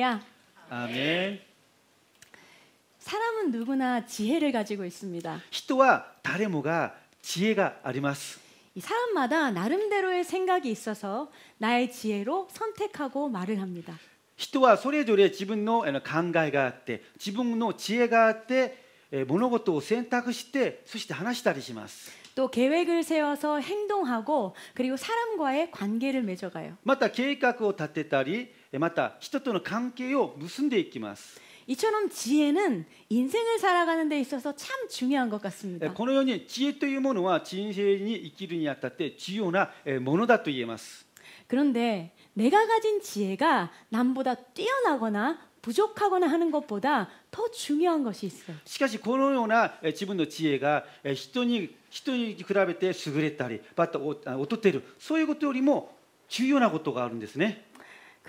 할렐루야. 아멘. 사람은 누구나 지혜를 가지고 있습니다. 人は誰もが지혜가あります.이 사람마다 나름대로의 생각이 있어서 나의 지혜로 선택하고 말을 합니다. 人はそれぞれ自分の考えがあって自分の知恵があって物事を選択してそして話したりします。또 계획을 세워서 행동하고 그리고 사람과의 관계를 맺어가요. また計画を立てたりまた人との関係を結んでいきます。이처럼지혜는인생을살아가는데있어서참중요한것같습니다このように知恵というものは人生に生きるにあたって重要なものだと言えます그런데내가가진지혜가남보다뛰어나거나부족하거나하는것보다더중요한것이있어요しかしこのような自分の知恵が人に人に比べて優れたりまた劣っているそういうことよりも重要なことがあるんですね。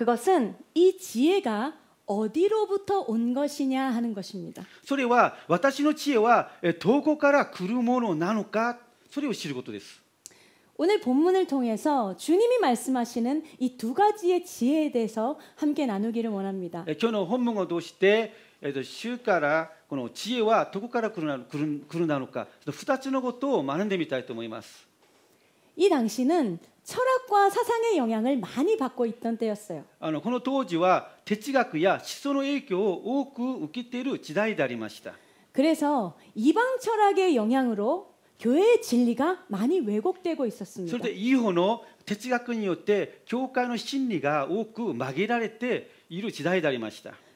그것은 이 지혜가 어디로부터 온 것이냐 하는 것입니다. それは私の知恵はどこから来るものなのかそれを知ることです 오늘 본문을 통해서 주님이 말씀하시는 이 두 가지의 지혜에 대해서 함께 나누기를 원합니다. 오늘 본문을 통해 주からこの知恵はどこから来るな来るなのか、2つのことを学んでみたいと思います。이 당시는 철학과 사상의 영향을 많이 받고 있던 때였어요. あのこの当時は哲学や思想の影響を多く受けている時代でありました. 그래서 이방 철학의 영향으로 교회의 진리가 많이 왜곡되고 있었습니다. 그런데 이후의 철학에 의해 교회의 진리가 多く曲げられている時代でありました.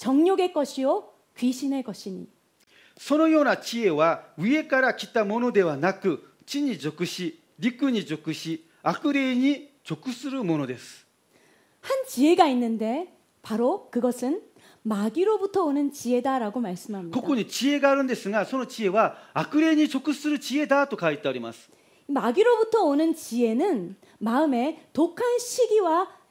정욕의 것이요 귀신의 것이니 そのような知恵は上から来たものではなく地に属し陸に属し悪霊に属するものです한 지혜가 있는데 바로 그것은 마귀로부터 오는 지혜다라고 말씀합니다. ここに 지혜가 あるんですがその知恵は悪霊に属する知恵だと書いてあります. 마귀로부터 오는 지혜는 마음의 독한 시기와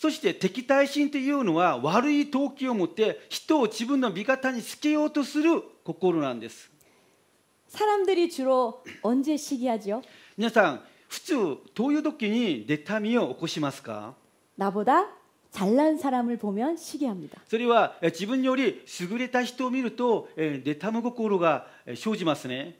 そして敵対心というのは悪い動機を持って人を自分の味方につけようとする心なんです。사람들이주로언제시기하죠皆さん、普通どういう時に妬みを起こしますか나보다잘난사람을보면시기합니다それは自分より優れた人を見ると、妬む心が生じますね。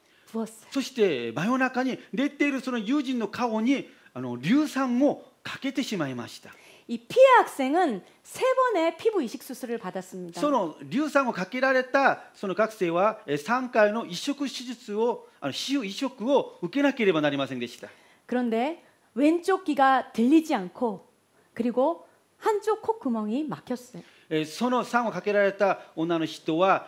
そして真夜中に寝ているその友人の顔にあの硫酸をかけてしまいました。その硫酸をかけられたその学生は3回の移植手術をあの皮移植を受けなければなりませんでした그런데その酸をかけられた女の人は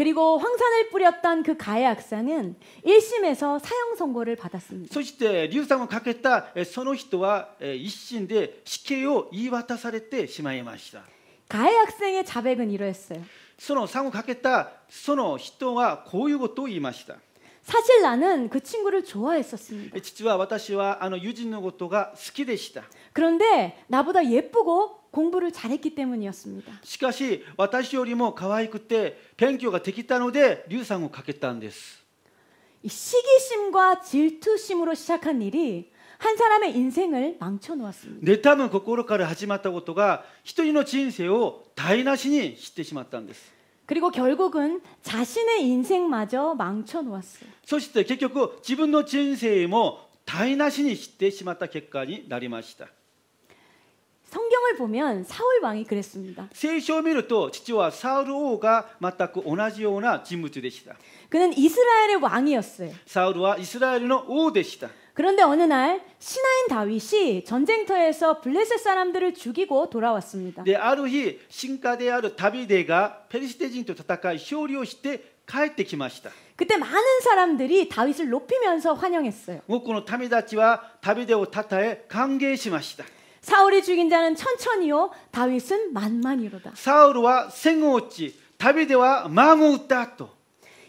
그리고 황산을 뿌렸던 그 가해 악상은 1심에서 사형 선고를 받았습니다. そして劉さんをかけたその人は一審で死刑を言い渡されてしまいました. 가해 학생의 자백은 이러했어요. その3をかけたその人はこういうことを言いました. 사실 나는 그 친구를 좋아했었습니다. 実は私はあの友人のことが好きでした. 그런데 나보다 예쁘고 공부를 잘했기 때문이었습니다. しかし私よりも可愛くて勉強ができたので劉さんをかけたんです. 시기심과 질투심으로 시작한 일이 한 사람의 인생을 망쳐 놓았습니다. 내탐은心から始まったことが一人の人生を台無しにしてしまったんです. 그리고 결국은 자신의 인생마저 망쳐 놓았어요. そして結局自分の人生も台無しにしてしまった結果になりました. 성경을 보면 사울 왕이 그랬습니다.聖書を見ると父はサウル王が全く同じような人物でした. 그는 이스라엘의 왕이었어요. 사울은 이스라엘의 왕이었다. 그런데 어느 날 신하인 다윗이 전쟁터에서 블레셋 사람들을 죽이고 돌아왔습니다. で、ある日、進化であるダビデがペリシテ人と戦い勝利をして帰ってきました。 네, 그때 많은 사람들이 다윗을 높이면서 환영했어요. もうこの民たちはダビデを称え歓迎しました。 사울이 죽인 자는 천천히요 다윗은 만만이로다. サウルは戦を打ちダビデは孫を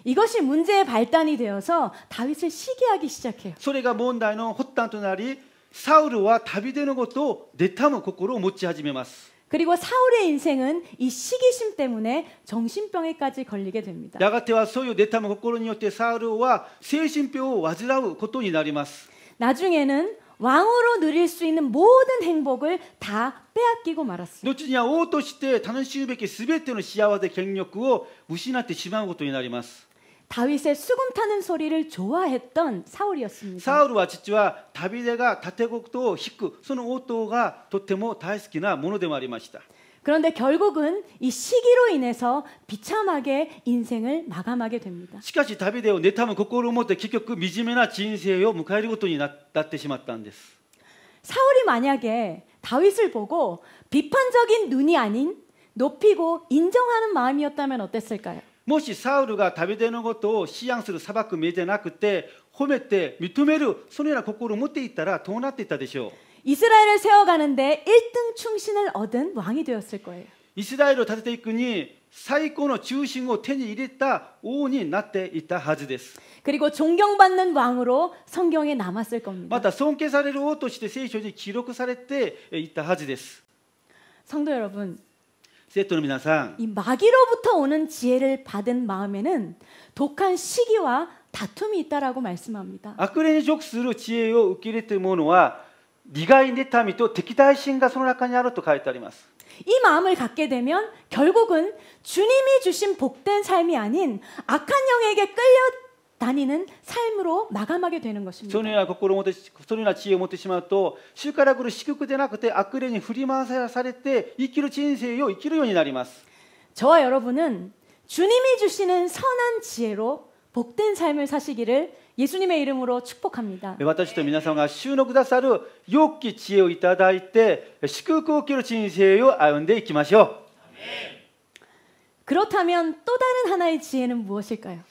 이것이 문제의 발단이 되어서 다윗을 시기하기 시작해요. それが問題の発端となりサウルはダビデのことを妬む心を持ち始めます 그리고 사울의 인생은 이 시기심 때문에 정신병에까지 걸리게 됩니다. 야가테와 소유 네타무 고코로니요테 사울은 정신병을 와즈라우 것도 나리마스. 나중에는 왕으로 누릴 수 있는 모든 행복을 다 빼앗기고 말았습니다. 노치냐 왕として楽しむべき全ての幸せ、権力を失ってしまうことになります. 다윗의 수금 타는 소리를 좋아했던 사울이었습니다. 사울은実와다비데가 다태곡도 히크 そ는 오토가 とても大好きなものでもありました. 그런데 결국은 이 시기로 인해서 비참하게 인생을 마감하게 됩니다. しかし 다윗의 내탐은 고꼬를 못해 결국 미지메나 인생을 迎えることになってしまったんです. 사울이 만약에 다윗을 보고 비판적인 눈이 아닌 높이고 인정하는 마음이었다면 어땠을까요? もしサウルがダビデのことを思案する裁く目じゃなくて褒めて認めるそのような心を持っていたらどうなっていたでしょう 이스라엘을 세워가는데 1등 충신을 얻은 왕이 되었을 거예요. 이스라엘을 立てていくに最高の中心を手に入れた王になっていたはずです. 그리고 존경받는 왕으로 성경에 남았을 겁니다. また尊敬される王として聖書に記録されていたはずです. 성도 여러분, 세토노 이 마귀로부터 오는 지혜를 받은 마음에는 독한 시기와 다툼이 있다라고 말씀합니다. 悪霊に属する知恵を受け入れているものは苦い妬みと敵対心がその中にあると書いてあります이 마음을 갖게 되면 결국은 주님이 주신 복된 삶이 아닌 악한 영에게 끌려 다니는 삶으로 마감하게 되는 것입니다. そのような心を持ってそのような知恵を持ってしまうと主から来る祝福でなくて悪霊に振り回されて生きる人生よ生きるようになります 저와 여러분은 주님이 주시는 선한 지혜로 복된 삶을 사시기를 예수님의 이름으로 축복합니다. 私と皆さんが主のくださる良き知恵をいただいて祝福を受ける人生を歩んでいきましょう。 그렇다면 또 다른 하나의 지혜는 무엇일까요?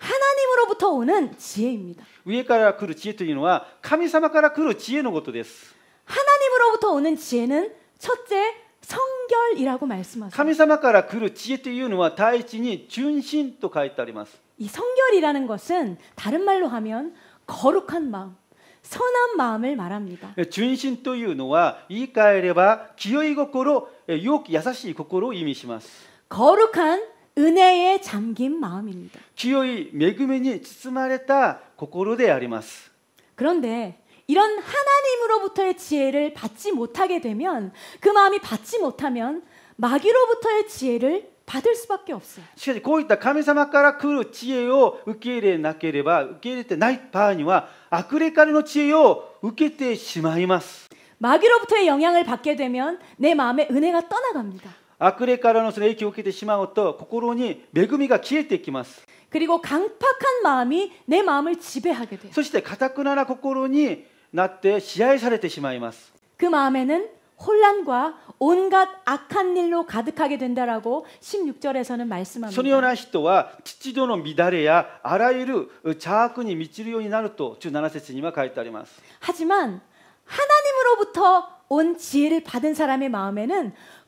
하나님으로부터 오는 지혜입니다. 上から来る知恵というのは神様から来る知恵のことです. 하나님으로부터 오는 지혜는 첫째 성결이라고 말씀하세요. 神様から来る知恵というのは第一に純真と書いてあります.이 성결이라는 것은 다른 말로 하면 거룩한 마음, 선한 마음을 말합니다. 준신というのは言い換えれば清い心、よく優しい心を意味します. 거룩한 은혜에 잠긴 마음입니다. 기어이 매그맨이 찌마레타 고코로데 아리마스. 그런데 이런 하나님으로부터의 지혜를 받지 못하게 되면 그 마음이 받지 못하면 마귀로부터의 지혜를 받을 수밖에 없어요. 시간이 고있다. 하나님から 그 지혜를 受け入れなければ受け入れてない場合には悪霊からの 지혜를 受けてしまいます. 마귀로부터의 영향을 받게 되면 내 마음에 은혜가 떠나갑니다. 悪霊からのその影響を受けてしまうと心に恵みが消えていきます。그리고강팍한마음이내마음을지배하게돼요そして堅くなな心になって支配されてしまいます。그마음에는혼란과온갖악한일로가득하게된다라고16절에서는말씀합니다そのような人は秩序の乱れやあらゆる邪悪に満ちるようになると17節には書いてあります。하지만하나님으로부터온지혜를받은사람의마음에는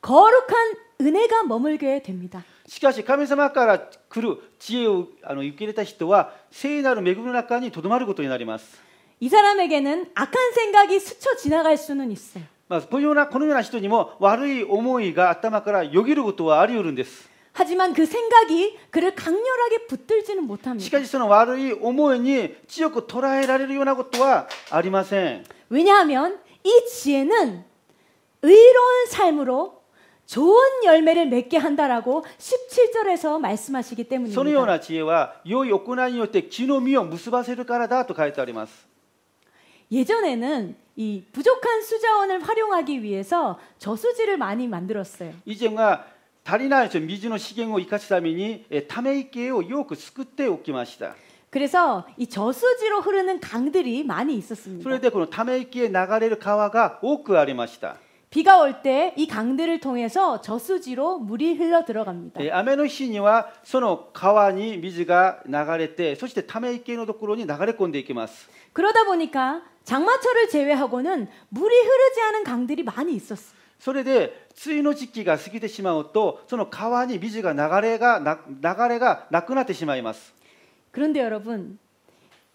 거룩한 은혜가 머물게 됩니다. しかし神様から来る知恵をあの受け入れた人は聖なる恵みの中にとどまることになります。이 사람에게는 악한 생각이 스쳐 지나갈 수는 있어요. まあこのようなこのような人にも悪い思いが頭からよぎることはあり得るんです。 하지만 그 생각이 그를 강렬하게 붙들지는 못합니다. しかしその悪い思いに強く捉えられるようなことはありません. 왜냐하면 이 지혜는 의로운 삶으로 좋은 열매를 맺게 한다라고 17절에서 말씀하시기 때문입니다. そのよう 지혜와 요요구나によっ 기노미요 무스바세를 깔아다 또 가했다리마스. 예전에는 이 부족한 수자원을 활용하기 위해서 저수지를 많이 만들었어요. 이제가 足りない水の資源を生かすためにため池をよく作っておきました。 예, 그 그래서 이 저수지로 흐르는 강들이 많이 있었습니다. それでこのため池へ流れる川が多くありました。 비가 올 때 이 강들을 통해서 저수지로 물이 흘러 들어갑니다. 雨の日にはその川に水が流れてそしてため池のところに流れ込んでいきます 예, 그러다 보니까 장마철을 제외하고는 물이 흐르지 않은 강들이 많이 있었어. それで梅雨の時期が過ぎてしまうとその川に水が流れが流れがなくなってしまいます 그런데 여러분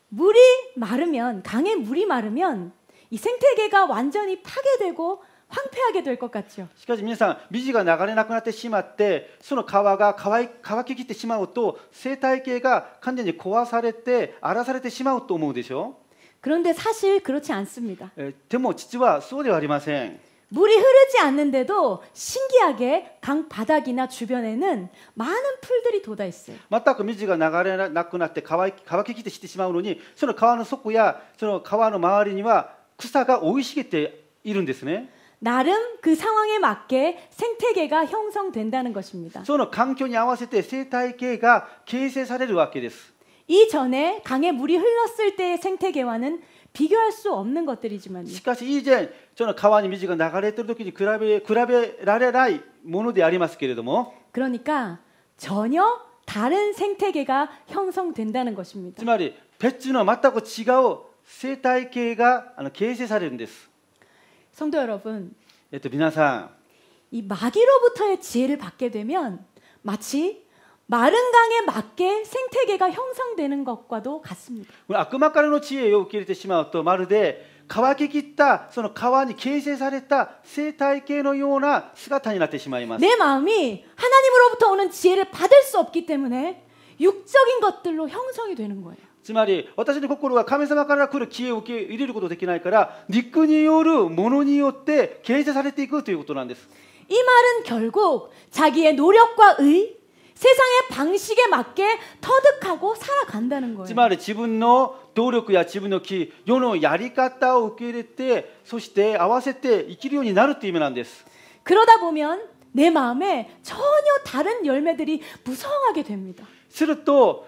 물이 마르면 강의 물이 마르면 이 생태계가 완전히 파괴되고 황폐하게 될 것 같죠. しかし皆さん水が流れなくなってしまってその川が乾ききってしまうと生態系が完全に壊されて荒らされてしまうと思うでしょ 그런데 사실 그렇지 않습니다. でも実はそうではありません. 물이 흐르지 않는데도 신기하게 강 바닥이나 주변에는 많은 풀들이 돋아 있어요. 全く水が流れなくなって乾ききってしまうのにその川の底やその川の周りには草が生い茂っているんですね。 나름 그 상황에 맞게 생태계가 형성된다는 것입니다. その環境に合わせて生態系が形成されるわけです。이 전에 강에 물이 흘렀을 때의 생태계와는 비교할 수 없는 것들이지만요. しかし以前その川に水が流れてる時に比べ比べられないものでありますけれども 그러니까 전혀 다른 생태계가 형성된다는 것입니다. つまり別の全く違う生態系が形成されるんです。 성도 여러분, 예, 이 마귀로부터의 지혜를 받게 되면 마치 마른 강에 맞게 생태계가 형성되는 것과도 같습니다. 악마가의 지혜를 受け入れてしまうとまるで川に形成された生態系のような姿になってしまいます내 마음이 하나님으로부터 오는 지혜를 받을 수 없기 때문에 육적인 것들로 형성이 되는 거예요. つまり私の心は神様から来る気を受け入れることできないから肉によるものによって形成されていくということなんです。이말은결국자기의노력과의세상의방식에맞게터득하고살아간다는거예요つまり自分の努力や自分の気世のやり方を受け入れてそして合わせて生きるようになるっていう意味なんです그러다보면내마음에전혀다른열매들이무성하게됩니다すると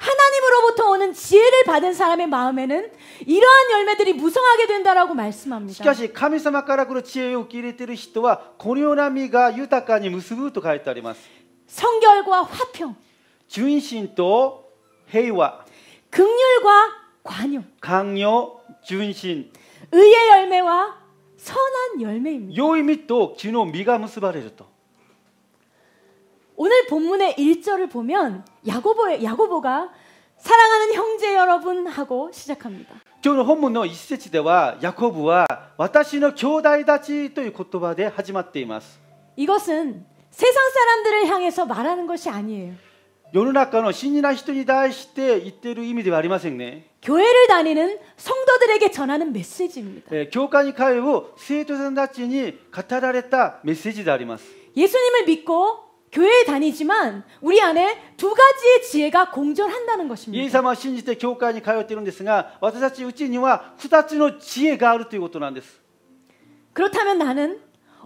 하나님으로부터 오는 지혜를 받은 사람의 마음에는 이러한 열매들이 무성하게 된다라고 말씀합니다. しかし神様から来る知恵を受け入れている人はこのような実が豊かに結ぶと書いてあり 성결과 화평. 純신도平和.극휼과 관용. 강요, 준신. 의의 열매와 선한 열매입니다. 요 의미 또 진호 미가 무스바레죠 또. 오늘 본문의 1절을 보면 야고보 야고보가 사랑하는 형제 여러분 하고 시작합니다. 今日の本文の一節ではヤコブは私の兄弟たちという言葉で始まっています 이것은 세상 사람들을 향해서 말하는 것이 아니에요. 世の中の信じない人に対して言ってる意味ではありま 교회를 다니는 성도들에게 전하는 메시지입니다. 교회에 가요, 성도들たちに語られたメッセージであり 예수님을 믿고 교회에 다니지만 우리 안에 두 가지의 지혜가 공존한다는 것입니다. 예사 신지때 교회에 가요ってるんですが, 私たちうちには2つの知恵があるということなんです. 그렇다면 나는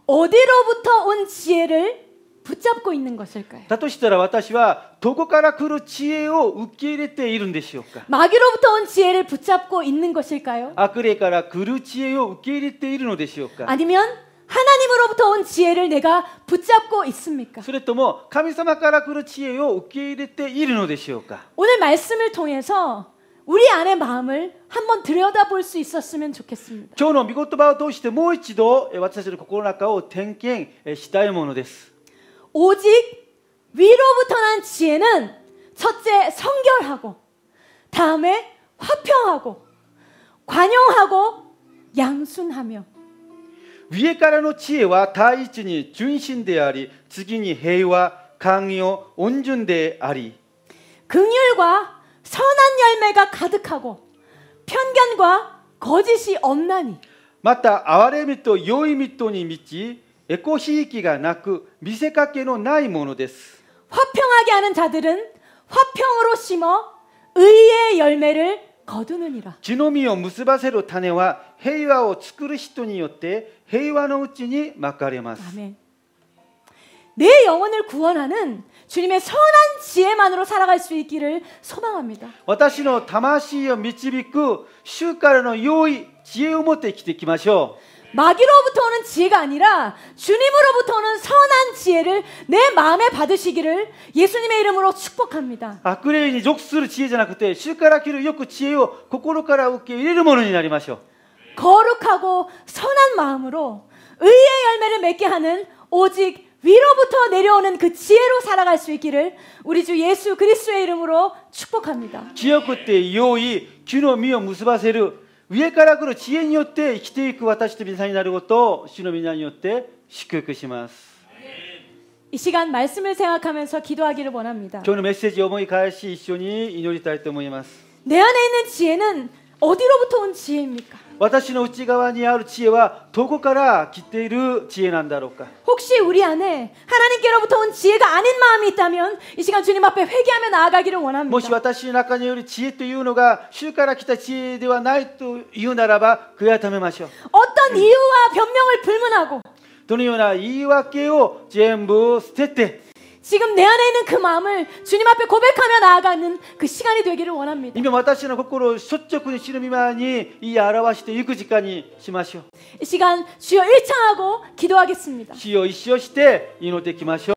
어디로부터 온 지혜를 붙잡고 있는 것일까요? だとしたら私はどこから来る知恵を受け入れているんでしょうか? 마귀로부터 온 지혜를 붙잡고 있는 것일까요? 悪霊から来る知恵を受け入れているのでしょうか? 아, 아니면 하나님으로부터 온 지혜를 내가 붙잡고 있습니까? それとも神様から来る知恵を受け入れているのでしょうか? 오늘 말씀을 통해서 우리 안의 마음을 한번 들여다볼 수 있었으면 좋겠습니다. 今日の御言葉を通してもう一度私たちの心の中を点検したいものです. 오직 위로부터 난 지혜는 첫째 성결하고 다음에 화평하고 관용하고 양순하며 上からの知恵は第一に純真であり、次に平和、강요 온전であり。 긍휼과 선한 열매가 가득하고 편견과 거짓이 없나니. また哀れみと良いみとに満ち、エコひいきがなく見せかけのないものです. 그 화평하게 하는 자들은 화평으로 심어 의의 열매를 거두느니라. 지노미요 무스바세로 타네와 平和を作る人によって平和のうちにまかれます。내 영혼을 구원하는 주님의 선한 지혜만으로 살아갈 수 있기를 소망합니다. 私の魂を導く主からの良い知恵を持って生きていきましょう. 마귀로부터 오는 지혜가 아니라 주님으로부터 오는 선한 지혜를 내 마음에 받으시기를 예수님의 이름으로 축복합니다. 악의に属する知恵じゃなくて主から来るよく知恵を心から受け入れるものになりましょう。 거룩하고 선한 마음으로 의의 열매를 맺게 하는 오직 위로부터 내려오는 그 지혜로 살아갈 수 있기를 우리 주 예수 그리스도의 이름으로 축복합니다. 지역구 때 요이 주노 미요 무스바세르 위에 から来로 지혜 に요때て生きていく私たちの皆さんになることを主の皆によって祝福이 시간 말씀을 생각하면서 기도하기를 원합니다. 저는 메시지 어머니 가시 이시니 이노리타 할때 모이마스. 내 안에 있는 지혜는 어디로부터 온 지혜입니까? 私の内側にある知恵はどこから来ている知恵なんだろうか혹시우리안에하나님께로부터온지혜가아닌마음이있다면이시간주님앞에회개하며나아가기를원합니다もし私の中による知恵というのが主から来た知恵ではないというならば悔やめましょう어떤이유와변명을불문하고どのような言い訳を全部捨てて 지금 내 안에 있는 그 마음을 주님 앞에 고백하며 나아가는 그 시간이 되기를 원합니다. 이미 왔다시는 거꾸로 소적군 시름이만이 이 아라와시대 이그지간이 심하시오. 이 시간 주여 일창하고 기도하겠습니다. 주여 이시오시대 이노때 기마시오.